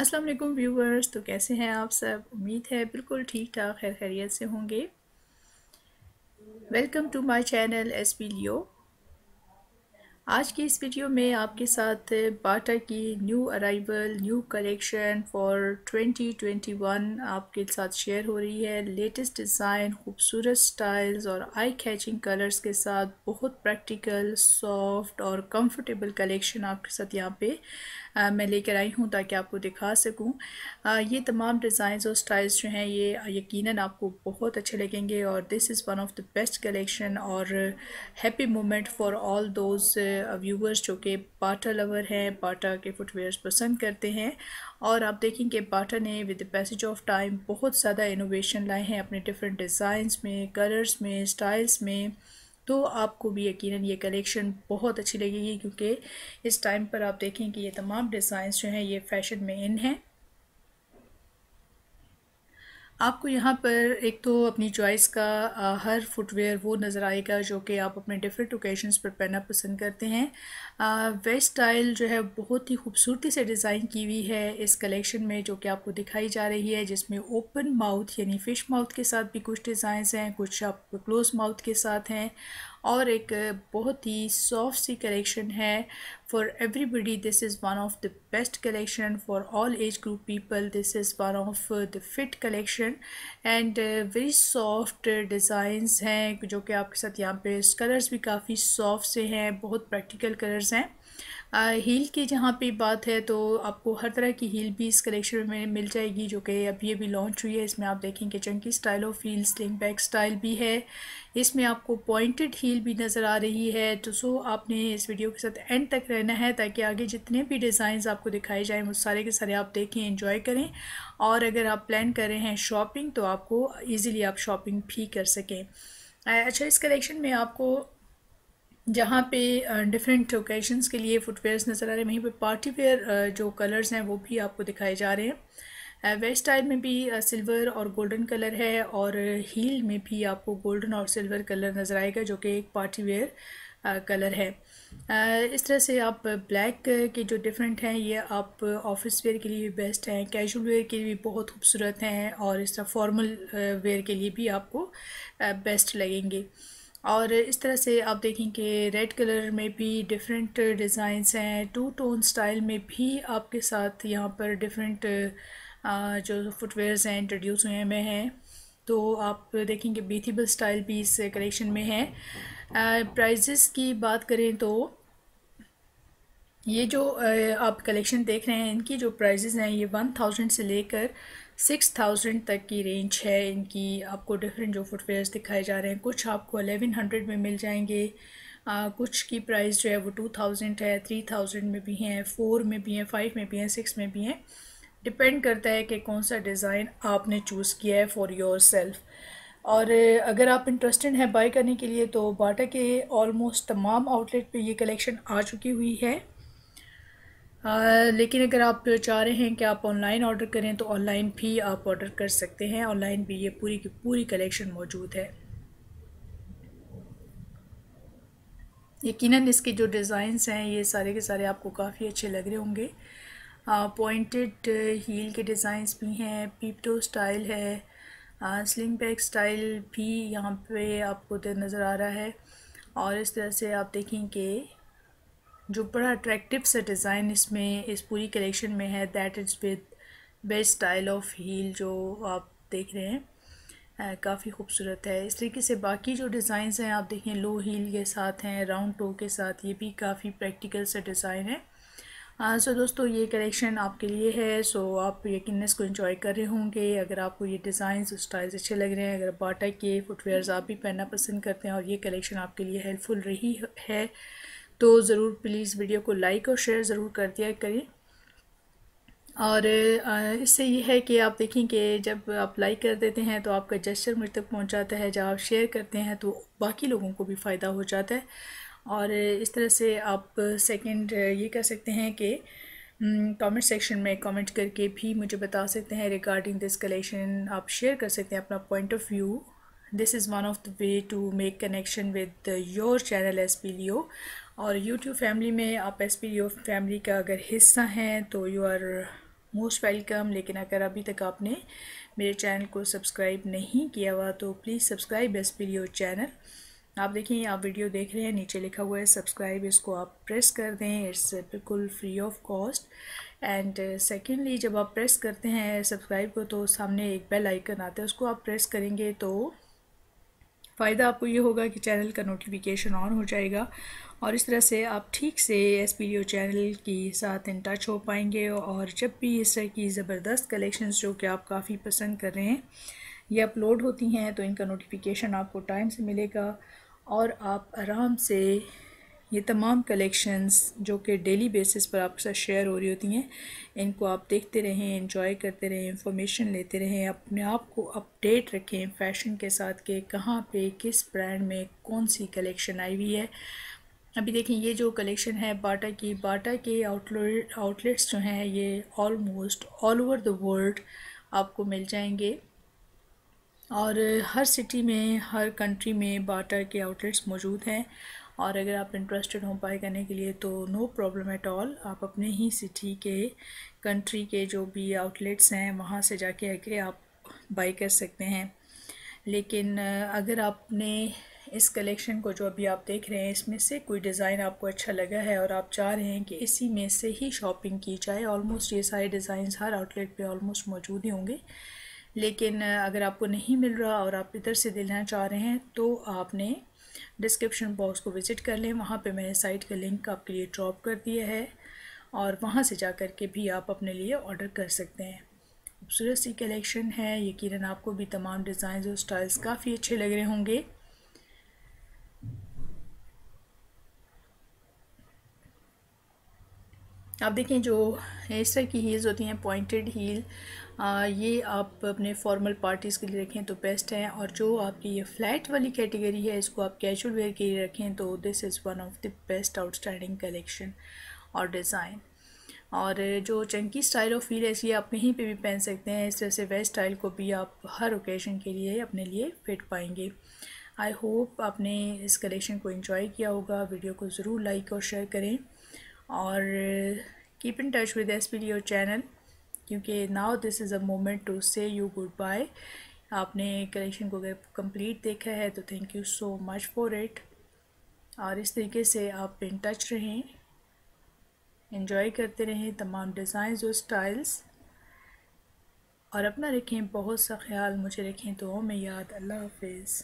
अस्सलाम वालेकुम व्यूवर्स तो कैसे हैं आप सब उम्मीद है बिल्कुल ठीक ठाक खैर खैरियत से होंगे welcome to my channel S P Leo आज की इस वीडियो में आपके साथ बाटा की new arrival new collection for 2021 आपके साथ शेयर हो रही है लेटेस्ट डिज़ाइन खूबसूरत स्टाइल्स और आई कैचिंग कलर्स के साथ बहुत प्रैक्टिकल सॉफ्ट और कंफर्टेबल कलेक्शन आपके साथ यहाँ पे मैं लेकर आई हूँ ताकि आपको दिखा सकूँ ये तमाम डिज़ाइंस और स्टाइल्स जो हैं ये यकीनन आपको बहुत अच्छे लगेंगे और this is one of the best collection और happy moment for all those viewers जो कि बाटा लवर हैं बाटा के फुटवेयर्स पसंद करते हैं और आप देखेंगे बाटा ने with the passage of time बहुत ज़्यादा इनोवेशन लाए हैं अपने डिफरेंट डिज़ाइंस में कलर्स में स्टाइल्स में तो आपको भी यकीनन ये कलेक्शन बहुत अच्छी लगेगी क्योंकि इस टाइम पर आप देखें कि ये तमाम डिज़ाइंस जो हैं ये फ़ैशन में इन हैं आपको यहाँ पर एक तो अपनी चॉइस का आ, हर फुटवेयर वो नज़र आएगा जो कि आप अपने डिफरेंट ओकेजन्स पर पहनना पसंद करते हैं वेस्ट स्टाइल जो है बहुत ही खूबसूरती से डिज़ाइन की हुई है इस कलेक्शन में जो कि आपको दिखाई जा रही है जिसमें ओपन माउथ यानी फ़िश माउथ के साथ भी कुछ डिज़ाइंस हैं कुछ आप क्लोज़ माउथ के साथ हैं और एक बहुत ही सॉफ्ट सी कलेक्शन है for everybody this is one of the best collection for all age group people this is one of the fit collection and very soft designs हैं जो कि आपके साथ यहाँ पे कलर्स भी काफ़ी सॉफ्ट से हैं बहुत प्रैक्टिकल कलर्स हैं हील की जहाँ पे बात है तो आपको हर तरह की हील भी इस कलेक्शन में मिल जाएगी जो कि अभी ये भी लॉन्च हुई है इसमें आप देखेंगे chunky style of heel sling back style भी है इसमें आपको पॉइंटेड हील भी नज़र आ रही है तो सो आपने इस वीडियो के साथ एंड तक रहना है ताकि आगे जितने भी डिज़ाइन आपको दिखाए जाएँ वो सारे के सारे आप देखें इंजॉय करें और अगर आप प्लान कर रहे हैं शॉपिंग तो आपको ईज़िली आप शॉपिंग भी कर सकें अच्छा इस कलेक्शन में आपको जहाँ पे डिफरेंट ओकेजन्स के लिए फुटवेयर्स नज़र आ रहे हैं वहीं पे पार्टी वेयर जो कलर्स हैं वो भी आपको दिखाए जा रहे हैं वेस्ट स्टाइल में भी सिल्वर और गोल्डन कलर है और हील में भी आपको गोल्डन और सिल्वर कलर नज़र आएगा जो कि एक पार्टी वेयर कलर है इस तरह से आप ब्लैक के जो डिफरेंट हैं ये आप ऑफिस वेयर के लिए भी बेस्ट हैं कैजुअल वेयर के लिए भी बहुत खूबसूरत हैं और इस तरह फॉर्मल वेयर के लिए भी आपको बेस्ट लगेंगे और इस तरह से आप देखें कि रेड कलर में भी डिफरेंट डिज़ाइंस हैं टू टोन स्टाइल में भी आपके साथ यहाँ पर डिफरेंट जो फुटवेयर्स हैं इंट्रोड्यूस हुए हुए हैं तो आप देखेंगे बीथीबल स्टाइल भी इस कलेक्शन में है प्राइजेस की बात करें तो ये जो आप कलेक्शन देख रहे हैं इनकी जो प्राइजेस हैं ये वन थाउजेंड से लेकर सिक्स थाउजेंड तक की रेंज है इनकी आपको डिफरेंट जो फुटवेयर्स दिखाए जा रहे हैं कुछ आपको अलेवन हंड्रेड में मिल जाएंगे आ, कुछ की प्राइस जो है वो टू थाउजेंड है थ्री थाउजेंड में भी हैं फोर में भी हैं फाइव में भी हैं सिक्स में भी हैं डिपेंड करता है कि कौन सा डिज़ाइन आपने चूज़ किया है फॉर योर सेल्फ़ और अगर आप इंटरेस्टेड हैं बाय करने के लिए तो बाटा के ऑलमोस्ट तमाम आउटलेट पे ये कलेक्शन आ चुकी हुई है आ, लेकिन अगर आप चाह रहे हैं कि आप ऑनलाइन ऑर्डर करें तो ऑनलाइन भी आप ऑर्डर कर सकते हैं ऑनलाइन भी ये पूरी की पूरी कलेक्शन मौजूद है यकीनन इसके जो डिज़ाइंस हैं ये सारे के सारे आपको काफ़ी अच्छे लग रहे होंगे पॉइंटेड हील के डिज़ाइंस भी हैं पीपटो स्टाइल है स्लिंग बैग स्टाइल भी यहाँ पे आपको नज़र आ रहा है और इस तरह से आप देखें कि जो बड़ा अट्रैक्टिव सा डिज़ाइन इसमें इस पूरी कलेक्शन में है that is with best style of heel जो आप देख रहे हैं काफ़ी खूबसूरत है इस तरीके से बाकी जो डिज़ाइंस हैं आप देखें लो हील के साथ हैं राउंड टो के साथ ये भी काफ़ी प्रैक्टिकल सा डिज़ाइन है सो uh, so दोस्तों ये कलेक्शन आपके लिए है सो so आप यकीन इसको इंजॉय कर रहे होंगे अगर आपको ये डिज़ाइंस स्टाइल्स अच्छे लग रहे हैं अगर बाटा के फुटवेयर्स आप भी पहनना पसंद करते हैं और ये कलेक्शन आपके लिए हेल्पफुल रही है तो ज़रूर प्लीज़ वीडियो को लाइक और शेयर ज़रूर कर दिया करें और इससे ये है कि आप देखें कि जब आप लाइक कर देते हैं तो आपका जेस्चर मुझ तक पहुँच जाता है जब आप शेयर करते हैं तो बाकी लोगों को भी फ़ायदा हो जाता है और इस तरह से आप सेकंड ये कर सकते हैं कि कमेंट सेक्शन में कमेंट करके भी मुझे बता सकते हैं रिगार्डिंग दिस कलेक्शन आप शेयर कर सकते हैं अपना point of view this is one of the way to make connection with your channel S P Leo और यूट्यूब फैमिली में आप एस पी फैमिली का अगर हिस्सा हैं तो यू आर मोस्ट वेलकम लेकिन अगर अभी तक आपने मेरे चैनल को सब्सक्राइब नहीं किया हुआ तो please subscribe S P channel आप देखें आप वीडियो देख रहे हैं नीचे लिखा हुआ है सब्सक्राइब इसको आप प्रेस कर दें इट्स बिल्कुल free of cost and secondly जब आप प्रेस करते हैं सब्सक्राइब को तो सामने एक बेल आइकन आता है उसको आप प्रेस करेंगे तो फ़ायदा आपको ये होगा कि चैनल का नोटिफिकेशन ऑन हो जाएगा और इस तरह से आप ठीक से एस पी ओ चैनल के साथ इन टच हो पाएंगे और जब भी इस तरह की ज़बरदस्त कलेक्शंस जो कि आप काफ़ी पसंद कर रहे हैं ये अपलोड होती हैं तो इनका नोटिफिकेशन आपको टाइम से मिलेगा और आप आराम से ये तमाम कलेक्शंस जो कि डेली बेसिस पर आपके साथ शेयर हो रही होती हैं इनको आप देखते रहें इंजॉय करते रहें इंफॉर्मेशन लेते रहें अपने आप को अपडेट रखें फैशन के साथ के कहाँ पे किस ब्रांड में कौन सी कलेक्शन आई हुई है अभी देखें ये जो कलेक्शन है बाटा की बाटा के आउटलेट आउटलेट्स जो हैं ये almost all over the world आपको मिल जाएंगे और हर सिटी में हर कंट्री में बाटा के आउटलेट्स मौजूद हैं और अगर आप इंटरेस्टेड हों पाई करने के लिए तो नो प्रॉब्लम एट ऑल आप अपने ही सिटी के कंट्री के जो भी आउटलेट्स हैं वहाँ से जाके आके आप बाई कर सकते हैं लेकिन अगर आपने इस कलेक्शन को जो अभी आप देख रहे हैं इसमें से कोई डिज़ाइन आपको अच्छा लगा है और आप चाह रहे हैं कि इसी में से ही शॉपिंग की जाए ऑलमोस्ट ये सारे डिज़ाइन हर आउटलेट पे ऑलमोस्ट मौजूद ही होंगे लेकिन अगर आपको नहीं मिल रहा और आप इधर से दिलना चाह रहे हैं तो आपने डिस्क्रिप्शन बॉक्स को विज़िट कर लें वहाँ पे मैंने साइट का लिंक आपके लिए ड्रॉप कर दिया है और वहाँ से जा के भी आप अपने लिए ऑर्डर कर सकते हैं खूबसूरत सी कलेक्शन है यकीन आपको भी तमाम डिज़ाइन और स्टाइल्स काफ़ी अच्छे लग रहे होंगे आप देखें जो इस तरह की हील्स होती हैं पॉइंटेड हील आ, ये आप अपने फॉर्मल पार्टीज़ के लिए रखें तो बेस्ट हैं और जो आपकी ये फ्लैट वाली कैटेगरी है इसको आप कैजुअल वेयर के लिए रखें तो this is one of the best outstanding collection और डिज़ाइन और जो चंकी स्टाइल ऑफ हील है इसलिए आप कहीं पे भी पहन सकते हैं इस तरह से वेस्ट स्टाइल को भी आप हर ओकेजन के लिए अपने लिए फिट पाएंगे आई होप आपने इस कलेक्शन को इन्जॉय किया होगा वीडियो को ज़रूर लाइक और शेयर करें और keep in touch with S P channel क्योंकि this is a moment to say you good bye आपने कलेक्शन को अगर कम्प्लीट देखा है तो thank you so much for it और इस तरीके से आप इन टच रहें इन्जॉय करते रहें तमाम डिज़ाइंस और स्टाइल्स और अपना रखें बहुत सा ख्याल मुझे रखें तो में याद अल्लाह हाफिज़